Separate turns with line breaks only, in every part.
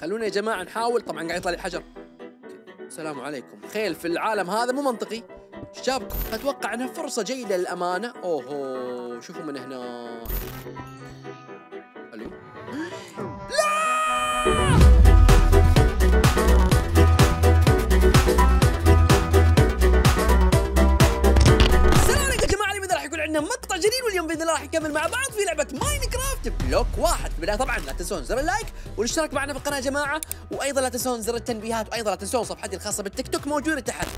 خلونا يا جماعه نحاول طبعا قاعد يطلع الحجر السلام عليكم خيل في العالم هذا مو منطقي شابكم اتوقع انها فرصه جيده للامانه اوهو شوفوا من هنا الو لا عندنا جديد واليوم باذن الله راح نكمل مع بعض في لعبه ماين كرافت بلوك واحد في البدايه طبعا لا تنسون زر اللايك والاشتراك معنا في القناه يا جماعه وايضا لا تنسون زر التنبيهات وايضا لا تنسون صفحتي الخاصه بالتيك توك موجوده تحت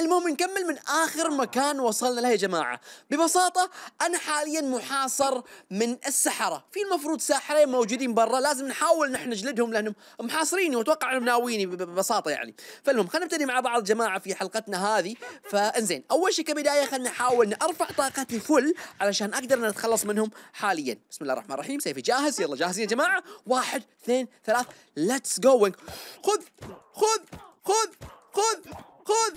المهم نكمل من اخر مكان وصلنا له يا جماعه ببساطه انا حاليا محاصر من السحره في المفروض ساحرين موجودين برا لازم نحاول نحن نجلدهم لانهم محاصريني واتوقع انهم ناويني ببساطه يعني فالمهم خلينا نبتدي مع بعض جماعه في حلقتنا هذه فانزين اول شيء كبدايه خلينا نحاول نرفع طاقتي فل علشان اقدر اتخلص منهم حاليا بسم الله الرحمن الرحيم سيفي جاهز يلا جاهزين يا جماعه واحد اثنين ثلاث ليتس جوينج خذ خذ خذ خذ خذ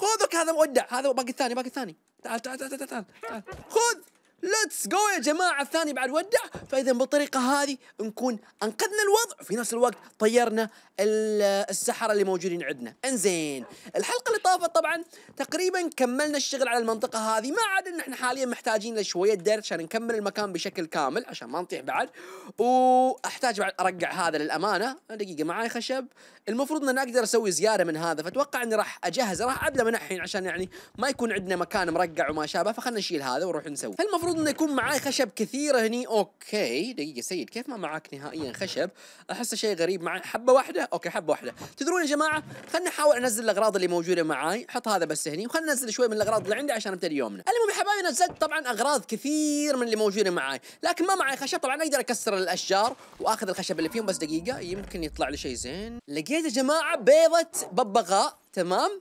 خذك هذا مودع هذا باقي الثاني باقي الثاني تعال تعال تعال تعال, تعال. تعال. خذ ليتس جو يا جماعة الثاني بعد ودع فإذا بالطريقة هذه نكون أنقذنا الوضع في نفس الوقت طيرنا السحرة اللي موجودين عندنا انزين الحلقة اللي طافت طبعا تقريبا كملنا الشغل على المنطقة هذه ما عاد ان احنا حاليا محتاجين لشوية درت عشان نكمل المكان بشكل كامل عشان ما نطيح بعد واحتاج بعد ارجع هذا للامانة دقيقة معاي خشب المفروض اني اقدر اسوي زيادة من هذا فاتوقع اني راح اجهز راح ابدا من الحين عشان يعني ما يكون عندنا مكان مرقع وما شابه فخلنا نشيل هذا ونروح نسوي فالمفروض انه يكون معاي خشب كثير هني اوكي دقيقة سيد كيف ما معاك نهائيا خشب احسه شيء غريب مع حبة واحدة واحده اوكي حبه واحده تدرون يا جماعه خلينا نحاول انزل الاغراض اللي موجوده معاي حط هذا بس هني وخلينا ننزل شوي من الاغراض اللي عندي عشان نبتدي يومنا المهم يا حبايبي نزلت طبعا اغراض كثير من اللي موجوده معاي لكن ما معي خشب طبعا اقدر اكسر الاشجار واخذ الخشب اللي فيهم بس دقيقه يمكن يطلع لي شيء زين لقيت يا جماعه بيضه ببغاء تمام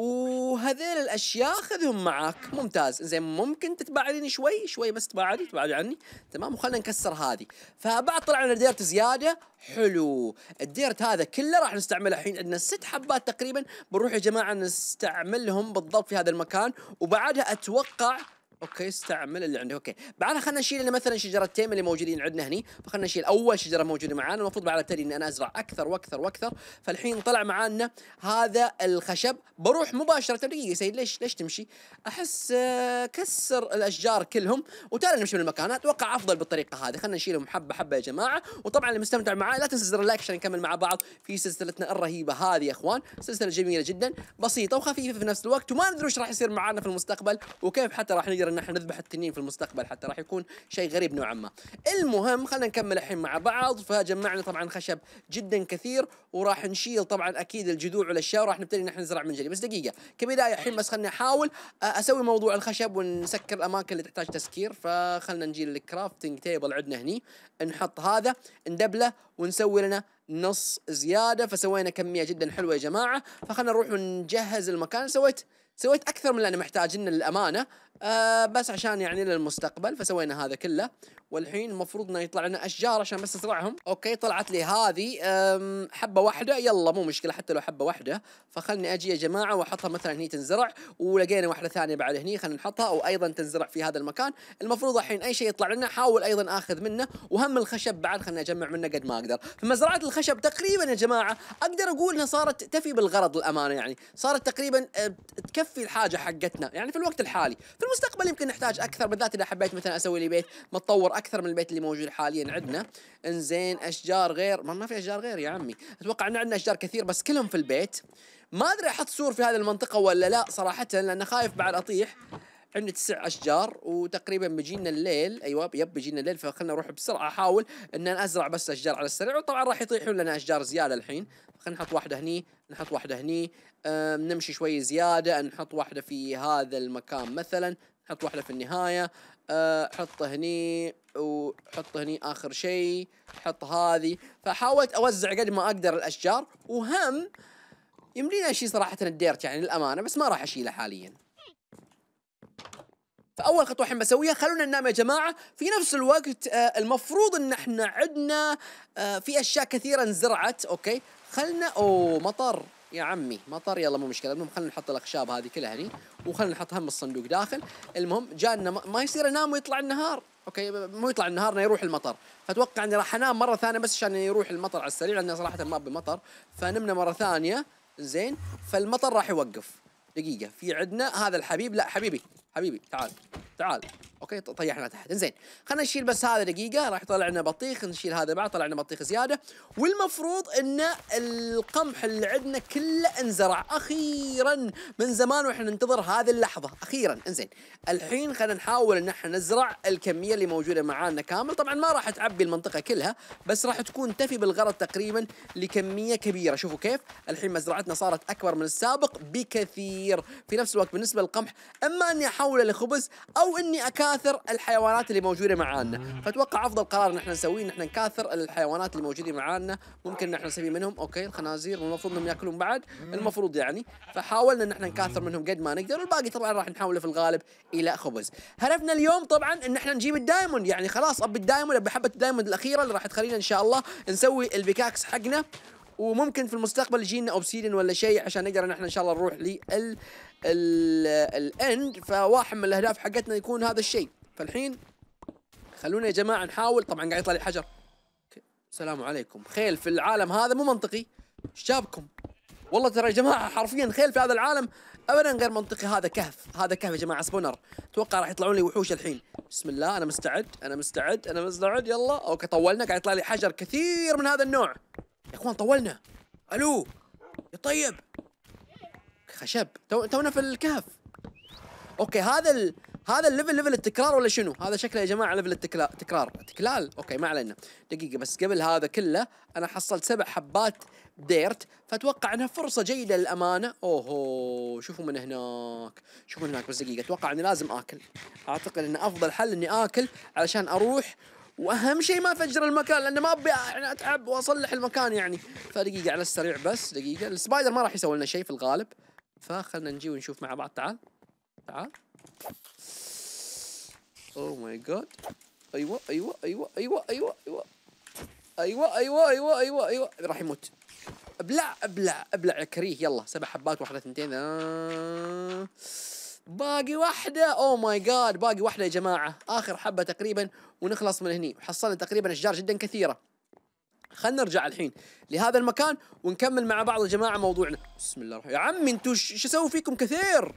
وهذيل الاشياء خذهم معاك ممتاز زين ممكن تتباعدين شوي شوي بس تباعدي تباعدي عني تمام وخلنا نكسر هذه فبعد طلعنا ديرت زياده حلو الديرت هذا كله راح نستعمله الحين عندنا ست حبات تقريبا بنروح يا جماعه نستعملهم بالضبط في هذا المكان وبعدها اتوقع اوكي استعمل اللي عندك اوكي بعدها خلينا نشيل مثلا مثلا شجرتين اللي موجودين عندنا هني فخلنا نشيل اول شجره موجوده معانا المفروض بعد ابتدي ان انا ازرع اكثر واكثر واكثر فالحين طلع معانا هذا الخشب بروح مباشره طيب، دقيقه سيد ليش ليش تمشي احس آه، كسر الاشجار كلهم وتعال نمشي من المكان اتوقع افضل بالطريقه هذه خلينا نشيلهم حبه حبه يا جماعه وطبعا اللي مستمتع معاي لا تنسى زر اللايك عشان نكمل مع بعض في سلسلتنا الرهيبه هذه يا اخوان سلسله جميله جدا بسيطه وخفيفه في نفس الوقت وما ندري وش راح يصير معانا في المستقبل وكيف حتى راح نقدر نفكر ان احنا نذبح التنين في المستقبل حتى راح يكون شيء غريب نوعا ما المهم خلينا نكمل الحين مع بعض فجمعنا طبعا خشب جدا كثير وراح نشيل طبعا اكيد الجذوع والاشياء وراح نبتدي ان احنا نزرع من جديد بس دقيقه كبدايه الحين بس خليني احاول آه، اسوي موضوع الخشب ونسكر الاماكن اللي تحتاج تسكير فخلنا نجي للكرافتنج تيبل عندنا هني نحط هذا ندبله ونسوي لنا نص زياده فسوينا كميه جدا حلوه يا جماعه فخلنا نروح ونجهز المكان سويت سويت اكثر من اللي انا محتاج للامانه آه بس عشان يعني للمستقبل فسوينا هذا كله والحين المفروض انه يطلع لنا اشجار عشان بس ازرعهم اوكي طلعت لي هذه حبه واحده يلا مو مشكله حتى لو حبه واحده فخلني اجي يا جماعه واحطها مثلا هني تنزرع ولقينا واحده ثانيه بعد هني خلينا نحطها وايضا تنزرع في هذا المكان المفروض الحين اي شيء يطلع لنا احاول ايضا اخذ منه وهم الخشب بعد خلني اجمع منه قد ما اقدر فمزرعه الخشب تقريبا يا جماعه اقدر اقول انها صارت تفي بالغرض للامانه يعني صارت تقريبا آه، تكفي الحاجه حقتنا يعني في الوقت الحالي في المستقبل يمكن نحتاج اكثر بالذات اذا حبيت مثلا اسوي لي بيت متطور اكثر من البيت اللي موجود حاليا عندنا انزين اشجار غير ما, ما في اشجار غير يا عمي اتوقع ان عندنا اشجار كثير بس كلهم في البيت ما ادري احط سور في هذه المنطقه ولا لا صراحه لان خايف بعد اطيح عندنا تسع اشجار وتقريبا بيجينا الليل ايوه يب بيجينا الليل فخلنا نروح بسرعه احاول ان انا ازرع بس اشجار على السريع وطبعا راح يطيحون لنا اشجار زياده الحين خلينا نحط واحده هني نحط واحده هني نمشي شوي زياده نحط واحده في هذا المكان مثلا نحط واحده في النهايه آه، حط هني وحط هني اخر شيء حط هذه فحاولت اوزع قد ما اقدر الاشجار وهم يمدينا اشيل صراحه الديرت يعني للامانه بس ما راح اشيله حاليا فاول خطوه احنا بسويها خلونا ننام يا جماعه في نفس الوقت آه، المفروض ان احنا عندنا آه، في اشياء كثيره انزرعت اوكي خلنا اوه مطر يا عمي مطر يلا مو مشكله المهم خلينا نحط الاخشاب هذه كلها هني وخلينا نحط هم الصندوق داخل المهم جانا ما يصير انام ويطلع النهار اوكي مو يطلع النهار انه يروح المطر فاتوقع اني راح انام مره ثانيه بس عشان يروح المطر على السريع لان صراحه ما بمطر فنمنا مره ثانيه زين فالمطر راح يوقف دقيقة في عندنا هذا الحبيب لا حبيبي حبيبي تعال تعال اوكي طيحنا تحت زين خلينا نشيل بس هذا دقيقه راح يطلع لنا بطيخ نشيل هذا بعد طلع لنا بطيخ زياده والمفروض ان القمح اللي عندنا كله انزرع اخيرا من زمان واحنا ننتظر هذه اللحظه اخيرا انزين الحين خلينا نحاول ان احنا نزرع الكميه اللي موجوده معانا كامل طبعا ما راح تعبي المنطقه كلها بس راح تكون تفي بالغرض تقريبا لكميه كبيره شوفوا كيف الحين مزرعتنا صارت اكبر من السابق بكثير في نفس الوقت بالنسبه للقمح اما اني احوله لخبز او اني اكاد نكاثر الحيوانات اللي موجوده معانا فاتوقع افضل قرار نحن نسويه نحن نكاثر الحيوانات اللي موجوده معانا ممكن نحن نسوي منهم اوكي الخنازير المفروض انهم ياكلون بعد المفروض يعني فحاولنا نحن نكاثر منهم قد ما نقدر والباقي طبعا راح نحوله في الغالب الى خبز هدفنا اليوم طبعا ان احنا نجيب الدايموند يعني خلاص اب الدايموند ابي حبه الدايموند الاخيره اللي راح تخلينا ان شاء الله نسوي البيكاكس حقنا وممكن في المستقبل يجينا اوبسيديان ولا شيء عشان نقدر ان احنا ان شاء الله نروح لل الاند فواحد من الاهداف حقتنا يكون هذا الشيء فالحين خلونا يا جماعه نحاول طبعا قاعد يطلع لي حجر السلام عليكم خيل في العالم هذا مو منطقي ايش جابكم والله ترى يا جماعه حرفيا خيل في هذا العالم ابدا غير منطقي هذا كهف هذا كهف يا جماعه سبونر اتوقع راح يطلعون لي وحوش الحين بسم الله انا مستعد انا مستعد انا مستعد يلا اوكي طولنا قاعد يطلع لي حجر كثير من هذا النوع يا اخوان طولنا الو يا طيب خشب تو تونا في الكهف اوكي هذا ال... هذا الليفل ليفل التكرار ولا شنو؟ هذا شكله يا جماعه ليفل التكرار تكرار تكلال اوكي ما علينا دقيقه بس قبل هذا كله انا حصلت سبع حبات ديرت فاتوقع انها فرصه جيده للامانه اوهو شوفوا من هناك شوفوا من هناك بس دقيقه اتوقع اني لازم اكل اعتقد ان افضل حل اني اكل علشان اروح واهم شيء ما فجر المكان لانه ما ابي يعني اتعب واصلح المكان يعني فدقيقه على السريع بس دقيقه السبايدر ما راح يسوي لنا شيء في الغالب فخلنا نجي ونشوف مع بعض تعال تعال اوه ماي جاد ايوه ايوه ايوه ايوه ايوه ايوه ايوه ايوه ايوه ايوه ايوه راح يموت ابلع ابلع ابلع يا كريه يلا سبع حبات واحده ثنتين آه. باقي واحدة او ماي جاد باقي واحدة يا جماعة اخر حبة تقريبا ونخلص من هني وحصلنا تقريبا اشجار جدا كثيرة خلنا نرجع الحين لهذا المكان ونكمل مع بعض يا جماعة موضوعنا بسم الله الرحمن يا عمي انتو شو اسوي فيكم كثير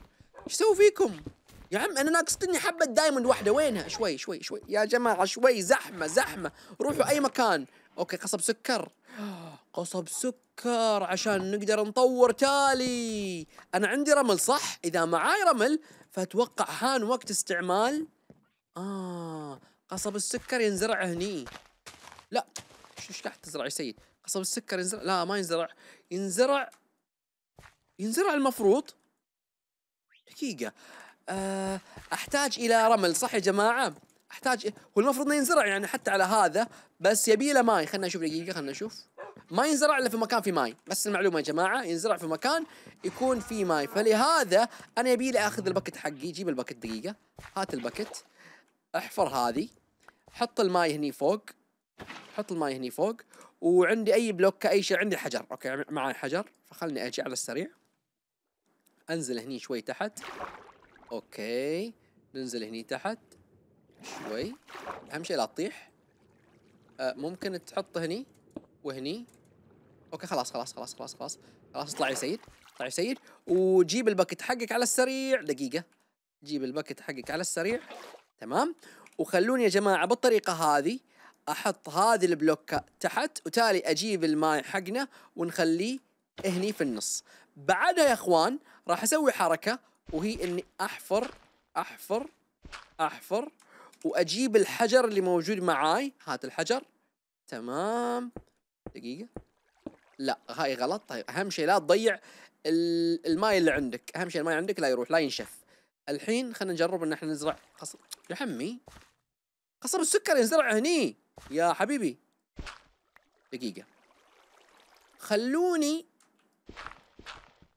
شو اسوي فيكم يا عم انا ناقصتني حبة دايموند واحدة وينها شوي شوي شوي يا جماعة شوي زحمة زحمة روحوا اي مكان اوكي قصب سكر قصب سكر عشان نقدر نطور تالي أنا عندي رمل صح؟ إذا معاي رمل فأتوقع حان وقت استعمال آه قصب السكر ينزرع هني لا ايش قاعد تزرع يا سيد؟ قصب السكر ينزرع لا ما ينزرع ينزرع ينزرع المفروض دقيقة أه... أحتاج إلى رمل صح يا جماعة؟ أحتاج هو المفروض إنه ينزرع يعني حتى على هذا بس يبي له ماي خلنا نشوف دقيقة خلنا نشوف ما ينزرع الا في مكان في ماي بس المعلومه يا جماعه ينزرع في مكان يكون في ماي فلهذا انا يبي لي اخذ البكت حقي جيب البكت دقيقه هات البكت احفر هذه حط الماي هني فوق حط الماي هني فوق وعندي اي بلوك اي شيء عندي حجر اوكي معي حجر فخلني اجي على السريع انزل هني شوي تحت اوكي ننزل هني تحت شوي اهم شيء لا تطيح أه، ممكن تحط هني وهني اوكي خلاص خلاص خلاص خلاص خلاص خلاص اطلع يا سيد اطلع يا سيد وجيب الباكت حقك على السريع دقيقه جيب الباكت حقك على السريع تمام وخلوني يا جماعه بالطريقه هذه احط هذه البلوكه تحت وتالي اجيب الماي حقنا ونخليه هني في النص بعدها يا اخوان راح اسوي حركه وهي اني احفر احفر احفر واجيب الحجر اللي موجود معاي هات الحجر تمام دقيقه لا هاي غلط طيب اهم شيء لا تضيع الماي اللي عندك اهم شيء الماي عندك لا يروح لا ينشف الحين خلينا نجرب ان احنا نزرع قصب يا حمي قصب السكر ينزرع هني يا حبيبي دقيقة خلوني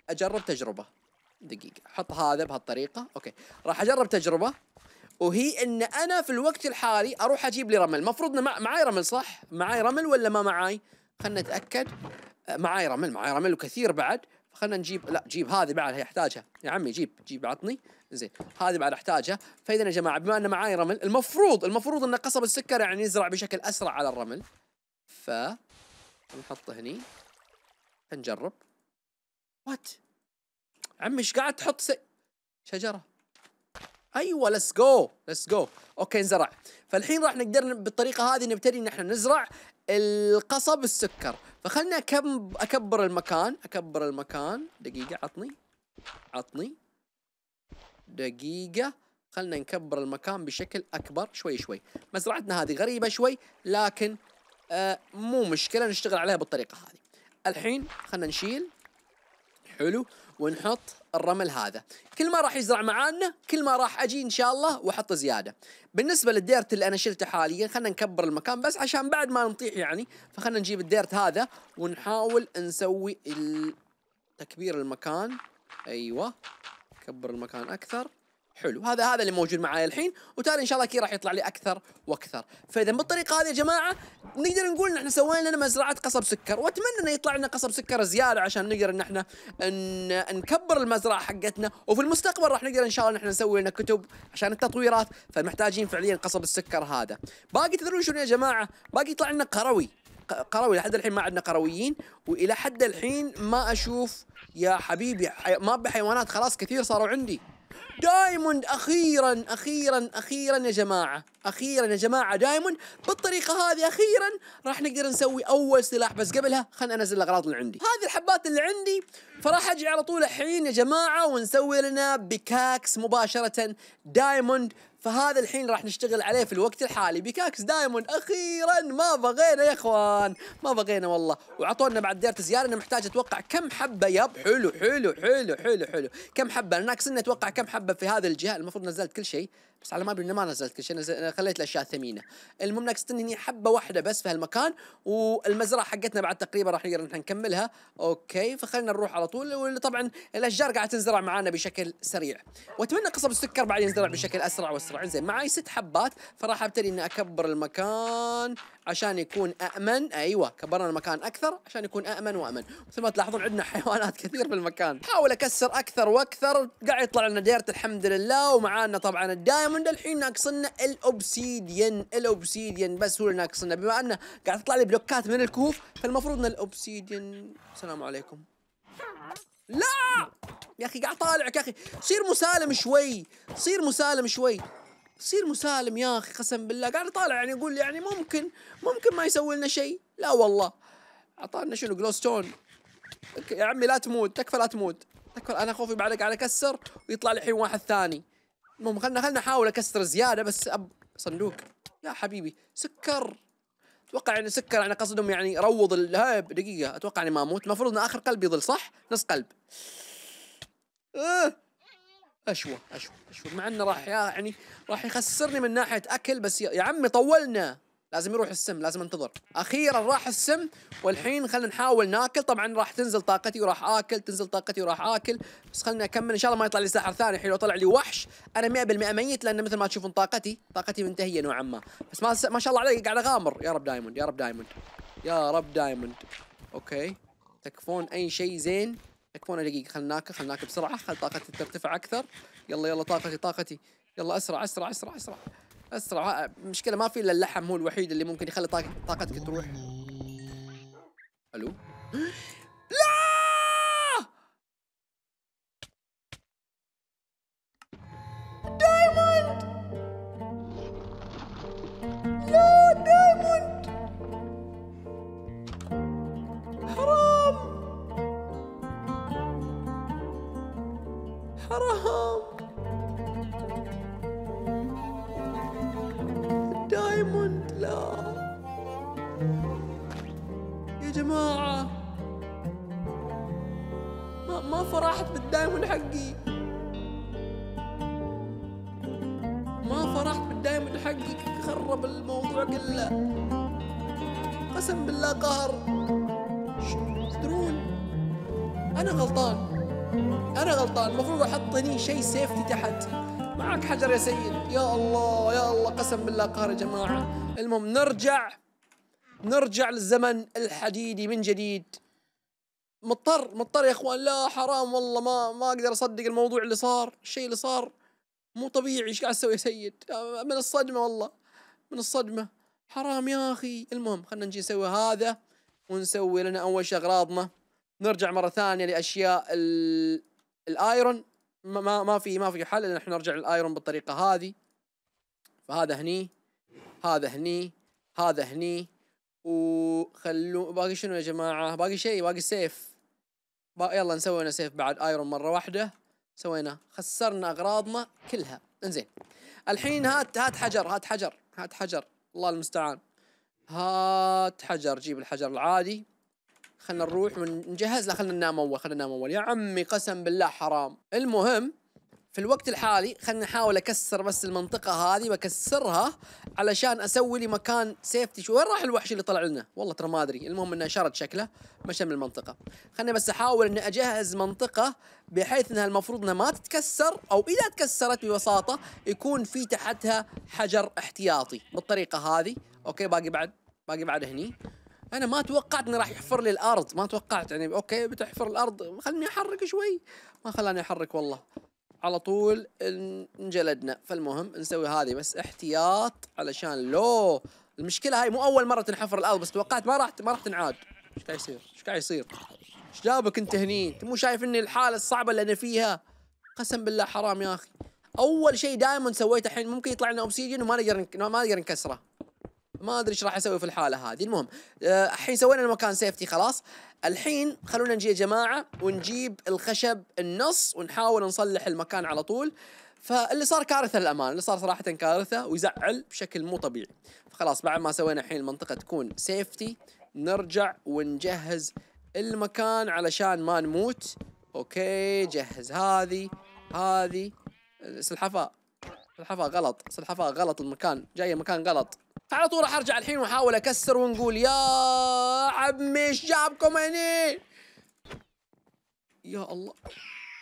اجرب تجربة دقيقة حط هذا بهالطريقة اوكي راح اجرب تجربة وهي ان انا في الوقت الحالي اروح اجيب لي رمل المفروض معاي رمل صح معاي رمل ولا ما معاي خلنا نتاكد آه، معاي رمل معاي رمل وكثير بعد خلنا نجيب لا جيب هذه بعد هي احتاجها يا عمي جيب جيب عطني زين هذه بعد احتاجها فاذا يا جماعه بما ان معاي رمل المفروض المفروض ان قصب السكر يعني يزرع بشكل اسرع على الرمل ف نحطه هني نجرب وات عمي ايش قاعد تحط س... شجره ايوه ليتس جو ليتس جو اوكي نزرع فالحين راح نقدر بالطريقه هذه نبتدي ان احنا نزرع القصب السكر فخلنا اكبر المكان اكبر المكان دقيقه عطني عطني دقيقه خلنا نكبر المكان بشكل اكبر شوي شوي مزرعتنا هذه غريبه شوي لكن آه مو مشكله نشتغل عليها بالطريقه هذه الحين خلنا نشيل حلو ونحط الرمل هذا كل ما راح يزرع معانا كل ما راح اجي ان شاء الله واحط زياده بالنسبه للديرت اللي انا شلته حاليا خلينا نكبر المكان بس عشان بعد ما نطيح يعني فخلينا نجيب الديرت هذا ونحاول نسوي تكبير المكان ايوه كبر المكان اكثر حلو هذا هذا اللي موجود معي الحين وتالي ان شاء الله كي راح يطلع لي اكثر واكثر فاذا بالطريقه هذه يا جماعه نقدر نقول ان احنا سوينا لنا مزرعه قصب سكر واتمنى انه يطلع لنا قصب سكر زياده عشان نقدر ان احنا ان نكبر المزرعه حقتنا وفي المستقبل راح نقدر ان شاء الله ان احنا نسوي لنا كتب عشان التطويرات فمحتاجين فعليا قصب السكر هذا باقي تدرون شنو يا جماعه باقي يطلع لنا قروي قروي لحد الحين ما عندنا قرويين والى حد الحين ما اشوف يا حبيبي ما بحيوانات خلاص كثير صاروا عندي دايموند اخيرا اخيرا اخيرا يا جماعه اخيرا يا جماعه دايموند بالطريقه هذه اخيرا راح نقدر نسوي اول سلاح بس قبلها خلنا انزل الاغراض اللي عندي هذه الحبات اللي عندي فراح اجي على طول الحين يا جماعه ونسوي لنا بكاكس مباشره دايموند فهذا الحين راح نشتغل عليه في الوقت الحالي بكاكس دايموند اخيرا ما بغينا يا اخوان ما بغينا والله وعطونا بعد ديرت زياره انا محتاج اتوقع كم حبه يب حلو حلو حلو حلو حلو كم حبه انا ناقصني اتوقع كم حبه في هذا الجهه المفروض نزلت كل شيء بس على ما ادري ما نزلت كل شيء نزل خليت الاشياء ثمينه المهم ناقصتني هني حبه واحده بس في هالمكان والمزرعه حقتنا بعد تقريبا راح نقدر نحن نكملها اوكي فخلينا نروح على طول وطبعا الاشجار قاعده تنزرع معانا بشكل سريع واتمنى قصب السكر بعد ينزرع بشكل اسرع واسرع زين معي ست حبات فراح ابتدي اني اكبر المكان عشان يكون امن ايوه كبرنا المكان اكثر عشان يكون امن وامن مثل ما تلاحظون عندنا حيوانات كثير في المكان احاول اكسر اكثر واكثر قاعد يطلع لنا ديره الحمد لله ومعانا طبعا الدايموند من الحين ناقصنا الاوبسيديان الاوبسيديان بس هو اللي ناقصنا بما انه قاعد تطلع لي بلوكات من الكهوف فالمفروض ان الاوبسيديان السلام عليكم لا يا اخي قاعد طالعك يا اخي صير مسالم شوي صير مسالم شوي صير مسالم يا اخي قسم بالله قاعد طالع يعني يقول يعني ممكن ممكن ما يسوي لنا شيء لا والله اعطانا شنو جلوستون يا عمي لا تموت تكفى لا تموت تكفى انا خوفي بعدك على كسر ويطلع لي الحين واحد ثاني المهم خلنا خلنا احاول اكسر زياده بس أب صندوق يا حبيبي سكر اتوقع ان يعني سكر يعني قصدهم يعني روض الهاب دقيقه اتوقع اني ما اموت المفروض ان اخر قلب يظل صح نص قلب آه. اشوى اشوى اشوى مع انه راح يعني راح يخسرني من ناحيه اكل بس يا عمي طولنا لازم يروح السم لازم انتظر اخيرا راح السم والحين خلينا نحاول ناكل طبعا راح تنزل طاقتي وراح اكل تنزل طاقتي وراح اكل بس خليني اكمل ان شاء الله ما يطلع لي ساحر ثاني الحين لو طلع لي وحش انا 100% ميت لان مثل ما تشوفون طاقتي طاقتي منتهيه نوعا ما بس ما, س... ما شاء الله علي قاعد اغامر يا رب دايموند يا رب دايموند يا رب دايموند اوكي تكفون اي شيء زين تكفون دقيقه خلينا ناكل خلينا ناكل بسرعه خل طاقتي ترتفع اكثر يلا يلا طاقتي طاقتي يلا اسرع اسرع اسرع اسرع بس مشكله ما في الا اللحم هو الوحيد اللي ممكن يخلي طاق... طاقتك تروح الو لا دايموند لا دايموند حرام حرام لا يا جماعة ما, ما فرحت بالدايمون حقي ما فرحت بالدايمون حقي خرب الموضوع كله قسم بالله قهر تدرون انا غلطان انا غلطان المفروض احط هني شيء سيفتي تحت معك حجر يا سيد يا الله يا الله قسم بالله قهر يا جماعة المهم نرجع نرجع للزمن الحديدي من جديد مضطر مضطر يا اخوان لا حرام والله ما ما اقدر اصدق الموضوع اللي صار الشيء اللي صار مو طبيعي ايش قاعد تسوي يا سيد من الصدمه والله من الصدمه حرام يا اخي المهم خلينا نجي نسوي هذا ونسوي لنا اول شيء اغراضنا نرجع مره ثانيه لاشياء الايرون ما ما في ما في حل ان احنا نرجع للايرون بالطريقه هذه فهذا هني هذا هني هذا هني وخلو باقي شنو يا جماعه باقي شيء باقي سيف باقي يلا نسوي لنا سيف بعد ايرون مره واحده سوينا خسرنا اغراضنا كلها انزين الحين هات هات حجر هات حجر هات حجر الله المستعان هات حجر جيب الحجر العادي خلنا نروح ونجهز لا خلنا ننام اول خلنا ننام اول يا عمي قسم بالله حرام المهم في الوقت الحالي خلنا نحاول اكسر بس المنطقه هذه واكسرها علشان اسوي لي مكان سيفتي شو وين راح الوحش اللي طلع لنا والله ترى ما ادري المهم انه شرد شكله مشى من المنطقه خلنا بس احاول اني اجهز منطقه بحيث انها المفروض انها ما تتكسر او اذا تكسرت ببساطه يكون في تحتها حجر احتياطي بالطريقه هذه اوكي باقي بعد باقي بعد هني انا ما توقعت انه راح يحفر لي الارض ما توقعت يعني اوكي بتحفر الارض خلني احرك شوي ما خلاني احرك والله على طول انجلدنا فالمهم نسوي هذه بس احتياط علشان لو المشكله هاي مو اول مره تنحفر الارض بس توقعت ما راح ما راح تنعاد ايش قاعد يصير ايش قاعد يصير ايش جابك انت هني انت مو شايف اني الحاله الصعبه اللي انا فيها قسم بالله حرام يا اخي اول شيء دائما سويته الحين ممكن يطلع لنا اوبسيجين وما نقدر ما نقدر نكسره ما ادري ايش راح اسوي في الحاله هذه المهم آه، الحين سوينا المكان سيفتي خلاص الحين خلونا نجي يا جماعه ونجيب الخشب النص ونحاول نصلح المكان على طول فاللي صار كارثه للامانه اللي صار صراحه كارثه ويزعل بشكل مو طبيعي فخلاص بعد ما سوينا الحين المنطقه تكون سيفتي نرجع ونجهز المكان علشان ما نموت اوكي جهز هذه هذه سلحفاه سلحفاه غلط سلحفاه غلط المكان جاي مكان غلط فعلى طول راح ارجع الحين واحاول اكسر ونقول يا عمي ايش جابكم هني يا الله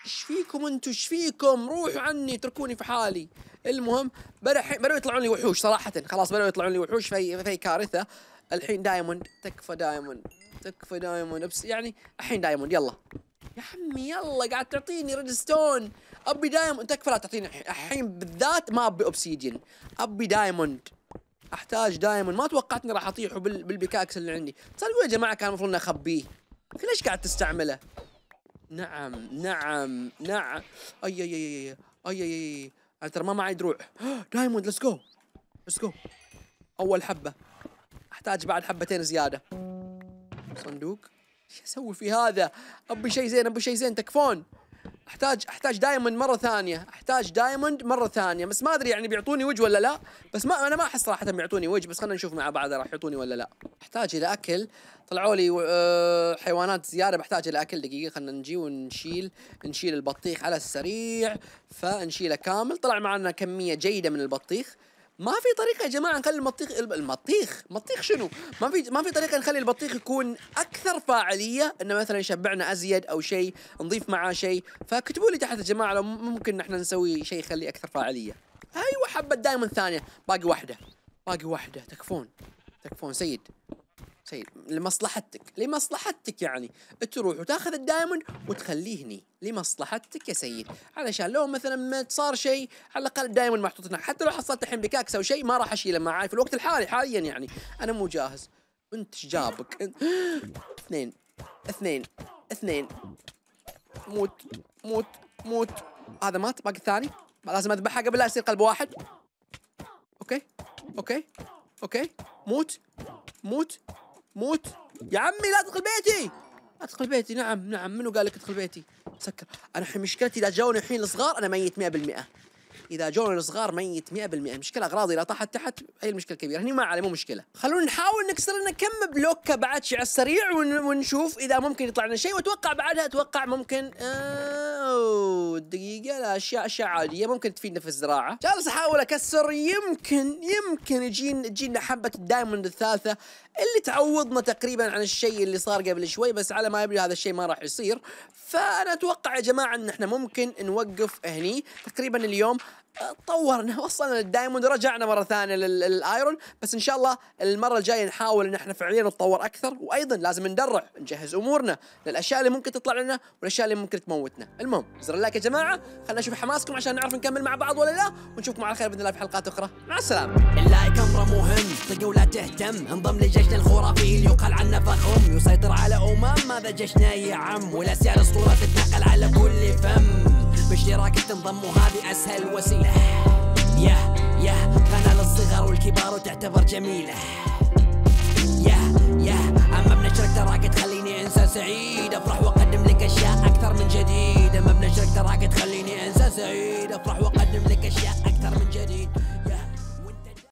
ايش فيكم انتم ايش فيكم روحوا عني اتركوني في حالي المهم بدأ بدأوا يطلعون لي وحوش صراحة خلاص بدأوا يطلعون لي وحوش في في كارثة الحين دايموند تكفى دايموند تكفى دايموند يعني الحين دايموند يلا يا عمي يلا قاعد تعطيني ريدستون ابي دايموند تكفى لا تعطيني الحين بالذات ما ابي اوبسيديان ابي دايموند احتاج دايموند ما توقعت اني راح اطيحه بالبكاكس اللي عندي تصدقوا يا جماعه كان المفروض اني اخبيه ليش قاعد تستعمله نعم نعم نعم اي اي اي اي اي اي انا ترى ما معي دروع دايموند ليتس جو ليتس جو اول حبه احتاج بعد حبتين زياده صندوق شو اسوي في هذا؟ ابي شيء زين ابي شيء زين تكفون احتاج احتاج دايموند مره ثانيه احتاج دايموند مره ثانيه بس ما ادري يعني بيعطوني وجه ولا لا بس ما انا ما احس صراحه بيعطوني وجه بس خلينا نشوف مع بعض راح يعطوني ولا لا احتاج الى اكل طلعوا لي أه حيوانات زياده بحتاج الى اكل دقيقه خلينا نجي ونشيل نشيل البطيخ على السريع فنشيله كامل طلع معنا كميه جيده من البطيخ ما في طريقه يا جماعه نخلي المطيخ المطيخ مطيخ شنو ما في ما في طريقه نخلي البطيخ يكون اكثر فاعليه انه مثلا يشبعنا ازيد او شيء نضيف معاه شيء فاكتبوا لي تحت يا جماعه لو ممكن احنا نسوي شيء يخليه اكثر فاعليه ايوه حبه دائما ثانيه باقي واحده باقي واحده تكفون تكفون سيد شيء لمصلحتك لمصلحتك يعني تروح وتاخذ الدايموند وتخليه هني لمصلحتك يا سيد علشان لو مثلا ما صار شيء على الاقل الدايموند محطوط هناك حتى لو حصلت الحين بكاكس او شيء ما راح اشيله معاي في الوقت الحالي حاليا يعني انا مو جاهز انت جابك اثنين اثنين اثنين موت موت موت هذا مات باقي الثاني لازم اذبحها قبل لا يصير قلب واحد اوكي اوكي اوكي موت موت موت يا عمي لا تدخل بيتي ادخل بيتي نعم نعم منو قال لك ادخل بيتي سكر انا الحين مشكلتي اذا جوني الحين الصغار انا ميت 100% اذا جوني الصغار ميت 100% مشكله اغراضي لا طاحت تحت هي المشكله الكبيره هني ما علي مو مشكله خلونا نحاول نكسر لنا كم بلوك شيء على السريع ونشوف اذا ممكن يطلع لنا شيء واتوقع بعدها اتوقع ممكن آه اوه دقيقة الاشياء اشياء عادية ممكن تفيدنا في الزراعة جالس احاول اكسر يمكن يمكن يجين يجينا حبة الدايموند الثالثة اللي تعوضنا تقريبا عن الشيء اللي صار قبل شوي بس على ما يبدو هذا الشيء ما راح يصير فانا اتوقع يا جماعة ان احنا ممكن نوقف هني تقريبا اليوم طورنا وصلنا للدايموند ورجعنا مره ثانيه للايرون بس ان شاء الله المره الجايه نحاول ان احنا فعليا نتطور اكثر وايضا لازم ندرع نجهز امورنا للاشياء اللي ممكن تطلع لنا والاشياء اللي ممكن تموتنا المهم زر اللايك يا جماعه خلينا نشوف حماسكم عشان نعرف نكمل مع بعض ولا لا ونشوفكم على خير باذن الله في حلقات اخرى مع السلامه اللايك امر مهم صدق ولا تهتم انضم لجيشنا الخرافي اللي يقال عنه فخم يسيطر على امم ماذا جيشنا يا عم والاسئله الاسطوره تتنقل على كل فم باشتراك تنضم وهذه اسهل وسيله يا يا قناه للصغار والكبار وتعتبر جميله يا يا اما بنشرك تراك تخليني انسان سعيد افرح واقدم لك اشياء اكثر من جديد اما بنشرك تراك تخليني انسان سعيد افرح واقدم لك